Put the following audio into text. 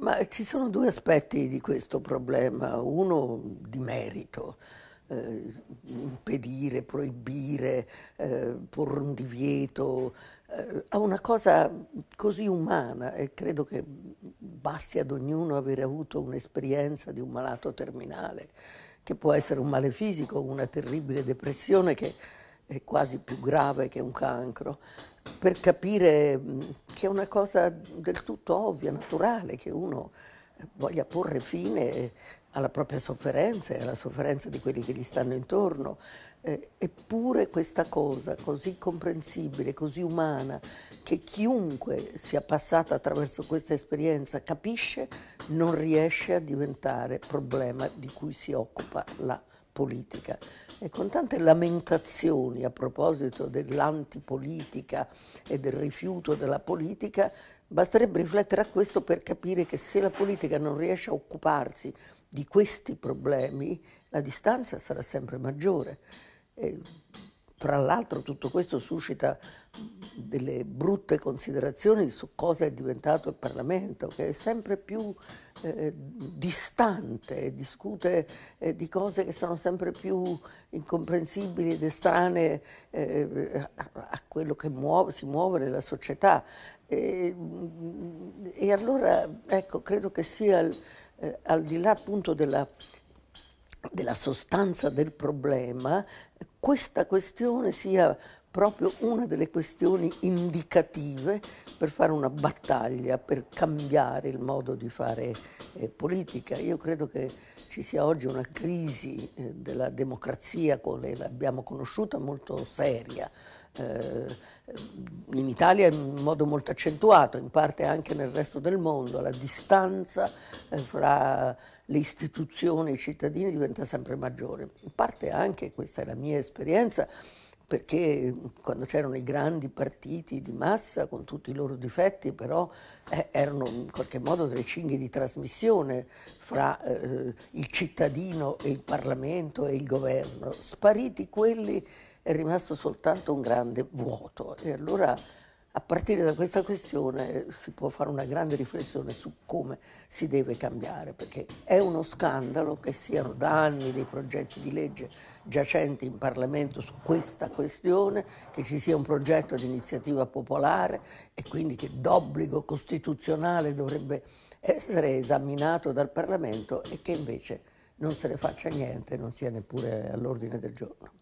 Ma ci sono due aspetti di questo problema, uno di merito. Eh, impedire, proibire, eh, porre un divieto, eh, a una cosa così umana e credo che basti ad ognuno avere avuto un'esperienza di un malato terminale, che può essere un male fisico, una terribile depressione che è quasi più grave che un cancro, per capire mm, che è una cosa del tutto ovvia, naturale, che uno voglia porre fine alla propria sofferenza e alla sofferenza di quelli che gli stanno intorno. Eh, eppure questa cosa così comprensibile, così umana, che chiunque sia passato attraverso questa esperienza capisce, non riesce a diventare problema di cui si occupa la politica. E con tante lamentazioni a proposito dell'antipolitica e del rifiuto della politica, basterebbe riflettere a questo per capire che se la politica non riesce a occuparsi di questi problemi la distanza sarà sempre maggiore. E, tra l'altro tutto questo suscita delle brutte considerazioni su cosa è diventato il Parlamento, che è sempre più eh, distante, discute eh, di cose che sono sempre più incomprensibili ed estranee eh, a, a, quello che muove, si muove nella società. E, e allora ecco, credo che sia... Il, eh, al di là appunto della, della sostanza del problema, questa questione sia proprio una delle questioni indicative per fare una battaglia, per cambiare il modo di fare eh, politica. Io credo che ci sia oggi una crisi eh, della democrazia come l'abbiamo conosciuta molto seria. Eh, in Italia in modo molto accentuato, in parte anche nel resto del mondo, la distanza eh, fra le istituzioni e i cittadini diventa sempre maggiore. In parte anche, questa è la mia esperienza, perché quando c'erano i grandi partiti di massa, con tutti i loro difetti, però eh, erano in qualche modo delle cinghie di trasmissione fra eh, il cittadino e il Parlamento e il governo. Spariti quelli è rimasto soltanto un grande vuoto e allora a partire da questa questione si può fare una grande riflessione su come si deve cambiare, perché è uno scandalo che siano da anni dei progetti di legge giacenti in Parlamento su questa questione, che ci sia un progetto di iniziativa popolare e quindi che d'obbligo costituzionale dovrebbe essere esaminato dal Parlamento e che invece non se ne faccia niente, non sia neppure all'ordine del giorno.